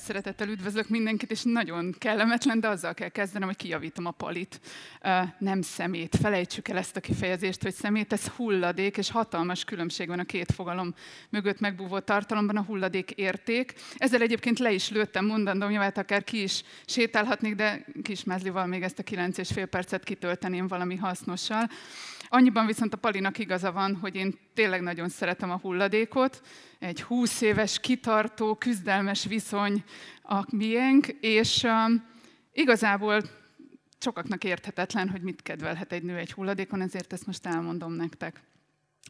nagy szeretettel üdvözlök mindenkit, és nagyon kellemetlen, de azzal kell kezdenem, hogy kijavítom a palit. Nem szemét. Felejtsük el ezt a kifejezést, hogy szemét, ez hulladék, és hatalmas különbség van a két fogalom mögött megbúvó tartalomban, a hulladék érték. Ezzel egyébként le is lőttem mondandom, nyilván hát akár ki is sétálhatnék, de mezlival még ezt a kilenc és fél percet kitölteném valami hasznossal. Annyiban viszont a Palinak igaza van, hogy én tényleg nagyon szeretem a hulladékot. Egy húsz éves, kitartó, küzdelmes viszony a miénk, és um, igazából sokaknak érthetetlen, hogy mit kedvelhet egy nő egy hulladékon, ezért ezt most elmondom nektek.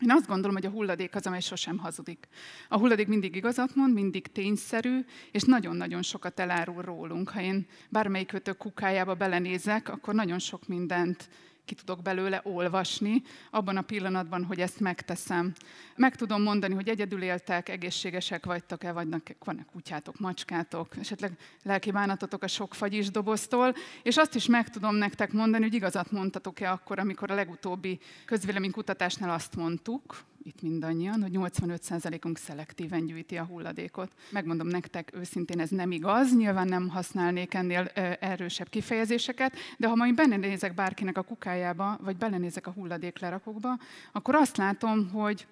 Én azt gondolom, hogy a hulladék az, amely sosem hazudik. A hulladék mindig igazat mond, mindig tényszerű, és nagyon-nagyon sokat elárul rólunk. Ha én bármelyik kötő kukájába belenézek, akkor nagyon sok mindent ki tudok belőle olvasni, abban a pillanatban, hogy ezt megteszem. Meg tudom mondani, hogy egyedül éltek, egészségesek vagytok-e, vagy van-e kutyátok, macskátok, esetleg lelki bánatotok a sok fagyis doboztól, és azt is meg tudom nektek mondani, hogy igazat mondtatok-e akkor, amikor a legutóbbi közvéleménykutatásnál azt mondtuk, itt mindannyian, hogy 85%-unk szelektíven gyűjti a hulladékot. Megmondom nektek őszintén, ez nem igaz, nyilván nem használnék ennél erősebb kifejezéseket, de ha majd belenézek bárkinek a kukájába, vagy belenézek a hulladéklerakókba, akkor azt látom, hogy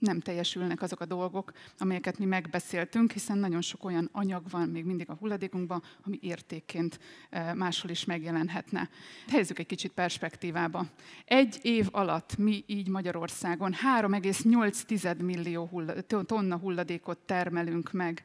nem teljesülnek azok a dolgok, amelyeket mi megbeszéltünk, hiszen nagyon sok olyan anyag van még mindig a hulladékunkban, ami értékként e, máshol is megjelenhetne. Helyezzük egy kicsit perspektívába. Egy év alatt mi így Magyarországon 3,8 millió tonna hulladékot termelünk meg.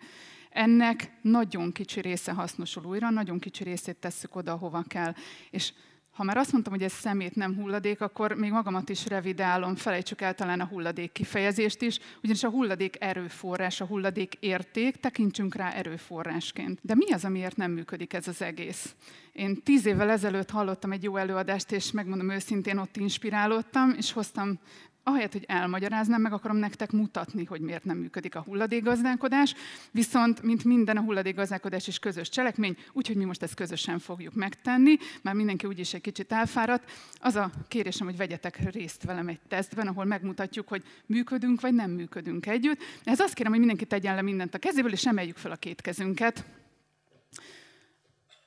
Ennek nagyon kicsi része hasznosul újra, nagyon kicsi részét tesszük oda, hova kell. És ha már azt mondtam, hogy ez szemét nem hulladék, akkor még magamat is revidálom, felejtsük el talán a hulladék kifejezést is, ugyanis a hulladék erőforrás, a hulladék érték, tekintsünk rá erőforrásként. De mi az, amiért nem működik ez az egész? Én tíz évvel ezelőtt hallottam egy jó előadást, és megmondom őszintén, ott inspirálódtam, és hoztam ahelyett, hogy elmagyaráznám, meg akarom nektek mutatni, hogy miért nem működik a hulladékgazdálkodás, viszont, mint minden, a hulladékgazdálkodás is közös cselekmény, úgyhogy mi most ezt közösen fogjuk megtenni, már mindenki úgyis egy kicsit elfáradt. Az a kérésem, hogy vegyetek részt velem egy tesztben, ahol megmutatjuk, hogy működünk vagy nem működünk együtt. Ez azt kérem, hogy mindenki tegyen le mindent a kezéből, és emeljük fel a két kezünket.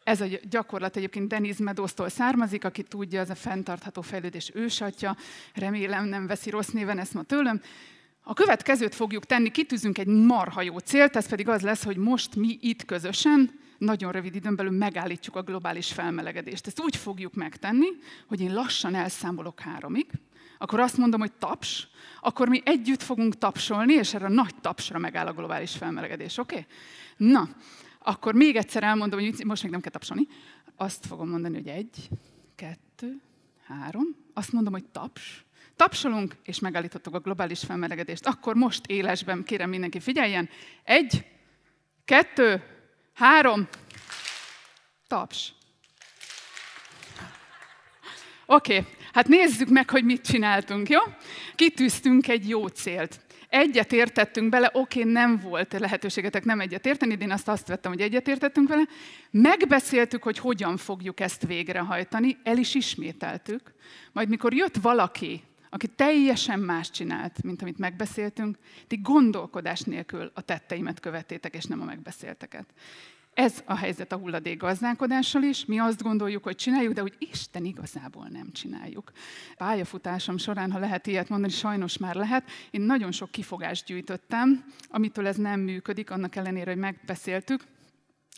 Ez a gyakorlat egyébként Denis Medosztól származik, aki tudja, ez a fenntartható fejlődés ősatja. Remélem nem veszi rossz néven ezt ma tőlem. A következőt fogjuk tenni, kitűzünk egy marha jó célt, ez pedig az lesz, hogy most mi itt közösen, nagyon rövid időn belül megállítjuk a globális felmelegedést. Ezt úgy fogjuk megtenni, hogy én lassan elszámolok háromig, akkor azt mondom, hogy taps, akkor mi együtt fogunk tapsolni, és erre a nagy tapsra megáll a globális felmelegedés, oké? Okay? Na, akkor még egyszer elmondom, hogy most még nem kell tapsolni. Azt fogom mondani, hogy egy, kettő, három. Azt mondom, hogy taps. Tapsolunk, és megállítottuk a globális felmelegedést. Akkor most élesben kérem mindenki figyeljen. Egy, kettő, három. Taps. Oké, okay. hát nézzük meg, hogy mit csináltunk, jó? Kitűztünk egy jó célt. Egyet értettünk bele, oké, nem volt lehetőségetek nem egyet érteni, de én azt azt vettem, hogy egyet értettünk vele. Megbeszéltük, hogy hogyan fogjuk ezt végrehajtani, el is ismételtük. Majd mikor jött valaki, aki teljesen más csinált, mint amit megbeszéltünk, ti gondolkodás nélkül a tetteimet követétek, és nem a megbeszélteket. Ez a helyzet a hulladék gazdálkodással is. Mi azt gondoljuk, hogy csináljuk, de úgy Isten igazából nem csináljuk. Pályafutásom során, ha lehet ilyet mondani, sajnos már lehet, én nagyon sok kifogást gyűjtöttem, amitől ez nem működik, annak ellenére, hogy megbeszéltük,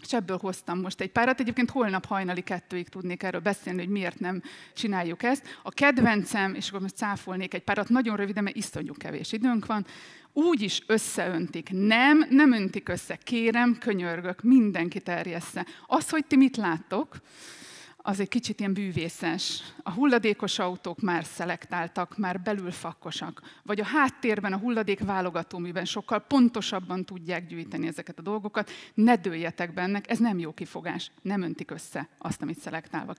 és ebből hoztam most egy párat. Egyébként holnap hajnali kettőig tudnék erről beszélni, hogy miért nem csináljuk ezt. A kedvencem, és akkor most cáfolnék egy párat, nagyon röviden, mert iszonyú kevés időnk van, úgy is összeöntik. Nem, nem öntik össze. Kérem, könyörgök, mindenki terjessze. Az, hogy ti mit láttok, az egy kicsit ilyen bűvészes. A hulladékos autók már szelektáltak, már belülfakkosak. Vagy a háttérben a hulladék válogató, miben sokkal pontosabban tudják gyűjteni ezeket a dolgokat. Ne dőljetek bennek, ez nem jó kifogás. Nem öntik össze azt, amit szelektálva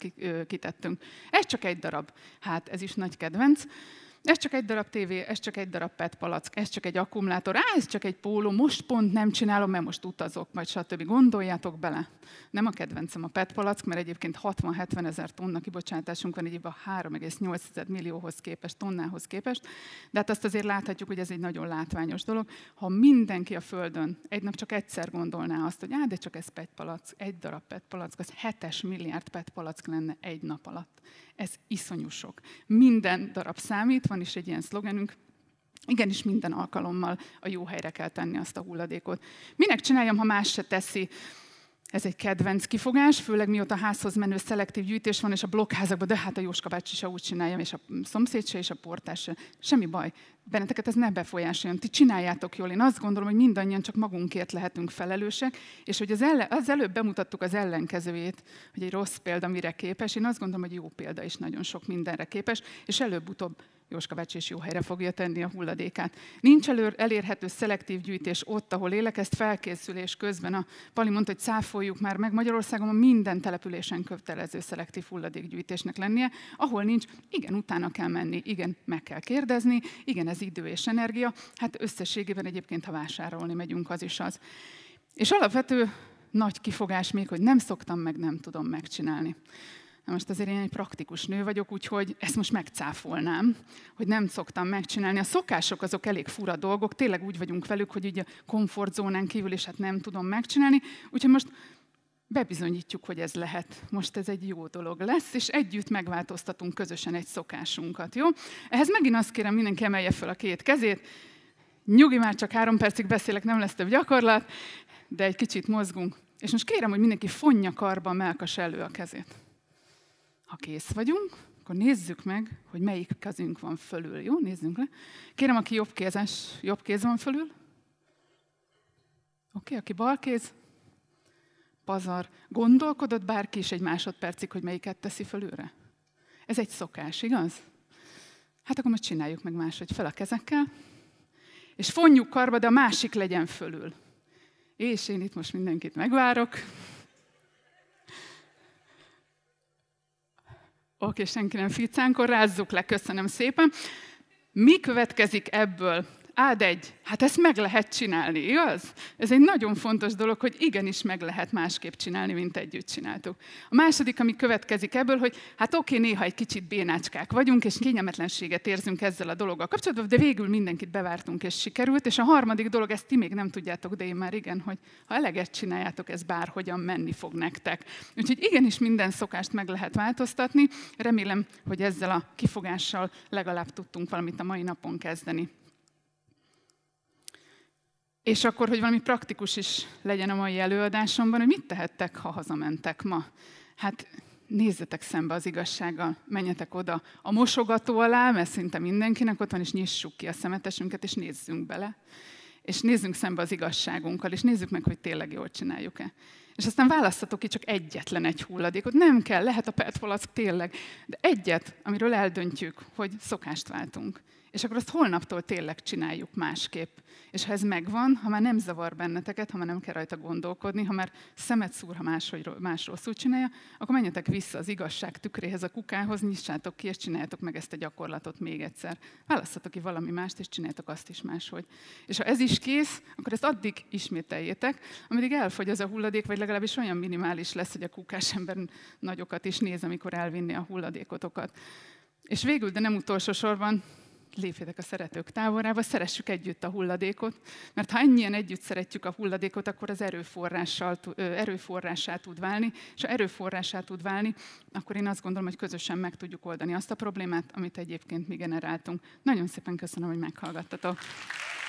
kitettünk. Ez csak egy darab. Hát ez is nagy kedvenc ez csak egy darab tévé, ez csak egy darab PET palack, ez csak egy akkumulátor, á, ez csak egy póló, most pont nem csinálom, mert most utazok, majd stb. Gondoljátok bele. Nem a kedvencem a PET palack, mert egyébként 60-70 ezer tonna kibocsátásunk van egy évben 3,8 millióhoz képest, tonnához képest, de hát azt azért láthatjuk, hogy ez egy nagyon látványos dolog. Ha mindenki a Földön egy nap csak egyszer gondolná azt, hogy á, de csak ez PET palack, egy darab PET palack, az 7 milliárd PET palack lenne egy nap alatt. Ez iszonyú sok. Minden darab számít, van is egy ilyen szlogenünk, Igenis minden alkalommal a jó helyre kell tenni azt a hulladékot. Minek csináljam, ha más se teszi? Ez egy kedvenc kifogás, főleg mióta a házhoz menő szelektív gyűjtés van, és a blokkházakban, de hát a Jóska bácsi se úgy csinálja, és a szomszéd se, és a portás se. Semmi baj. Benneteket ez ne befolyásoljon. Ti csináljátok jól. Én azt gondolom, hogy mindannyian csak magunkért lehetünk felelősek, és hogy az, ellen, az előbb bemutattuk az ellenkezőjét, hogy egy rossz példa mire képes, én azt gondolom, hogy jó példa is nagyon sok mindenre képes, és előbb-utóbb Jóska Becsés jó helyre fogja tenni a hulladékát. Nincs elér, elérhető szelektív gyűjtés ott, ahol élek, ezt felkészülés közben a Pali mondta, hogy száfoljuk már meg, Magyarországon a minden településen kötelező szelektív hulladékgyűjtésnek lennie, ahol nincs, igen, utána kell menni, igen, meg kell kérdezni, igen, ez idő és energia, hát összességében egyébként, ha vásárolni megyünk, az is az. És alapvető nagy kifogás még, hogy nem szoktam meg, nem tudom megcsinálni. Na most azért én egy praktikus nő vagyok, úgyhogy ezt most megcáfolnám, hogy nem szoktam megcsinálni. A szokások azok elég fura dolgok, tényleg úgy vagyunk velük, hogy így a komfortzónán kívül is hát nem tudom megcsinálni. Úgyhogy most bebizonyítjuk, hogy ez lehet. Most ez egy jó dolog lesz, és együtt megváltoztatunk közösen egy szokásunkat, jó? Ehhez megint azt kérem, mindenki emelje fel a két kezét. Nyugi, már csak három percig beszélek, nem lesz több gyakorlat, de egy kicsit mozgunk. És most kérem, hogy mindenki fonja karba a melkas elő a kezét. Ha kész vagyunk, akkor nézzük meg, hogy melyik kezünk van fölül. Jó, nézzünk le. Kérem, aki jobb kézes, jobb kéz van fölül. Oké, okay, aki bal kéz, pazar. Gondolkodott bárki is egy másodpercig, hogy melyiket teszi fölülre? Ez egy szokás, igaz? Hát akkor most csináljuk meg máshogy. Fel a kezekkel, és fonjuk karba, de a másik legyen fölül. És én itt most mindenkit megvárok. Oké, senki nem ficánkor, rázzuk le, köszönöm szépen. Mi következik ebből? Ád egy, hát ezt meg lehet csinálni, igaz? Ez egy nagyon fontos dolog, hogy igenis meg lehet másképp csinálni, mint együtt csináltuk. A második, ami következik ebből, hogy hát oké, néha egy kicsit bénácskák vagyunk, és kényelmetlenséget érzünk ezzel a dologgal kapcsolatban, de végül mindenkit bevártunk, és sikerült. És a harmadik dolog, ezt ti még nem tudjátok, de én már igen, hogy ha eleget csináljátok, ez bárhogyan menni fog nektek. Úgyhogy igenis minden szokást meg lehet változtatni. Remélem, hogy ezzel a kifogással legalább tudtunk valamit a mai napon kezdeni. És akkor, hogy valami praktikus is legyen a mai előadásomban, hogy mit tehettek, ha hazamentek ma? Hát nézzetek szembe az igazsággal, menjetek oda a mosogató alá, mert szinte mindenkinek ott van, és nyissuk ki a szemetesünket, és nézzünk bele. És nézzünk szembe az igazságunkkal, és nézzük meg, hogy tényleg jól csináljuk-e. És aztán választhatok ki csak egyetlen egy hulladékot. Nem kell, lehet a petfalac tényleg, de egyet, amiről eldöntjük, hogy szokást váltunk. És akkor azt holnaptól tényleg csináljuk másképp. És ha ez megvan, ha már nem zavar benneteket, ha már nem kell rajta gondolkodni, ha már szemet szúr, ha hogy más rosszul csinálja, akkor menjetek vissza az igazság tükréhez, a kukához, nyissátok ki, és csináljátok meg ezt a gyakorlatot még egyszer. Választhatok ki valami mást, és csináljátok azt is máshogy. És ha ez is kész, akkor ezt addig ismételjétek, ameddig elfogy az a hulladék, vagy legalábbis olyan minimális lesz, hogy a kukás ember nagyokat is néz, amikor elvinni a hulladékotokat. És végül, de nem utolsó sorban, lépjetek a szeretők táborába, szeressük együtt a hulladékot, mert ha ennyien együtt szeretjük a hulladékot, akkor az erőforrással, erőforrásá tud válni, és ha erőforrásá tud válni, akkor én azt gondolom, hogy közösen meg tudjuk oldani azt a problémát, amit egyébként mi generáltunk. Nagyon szépen köszönöm, hogy meghallgattatok.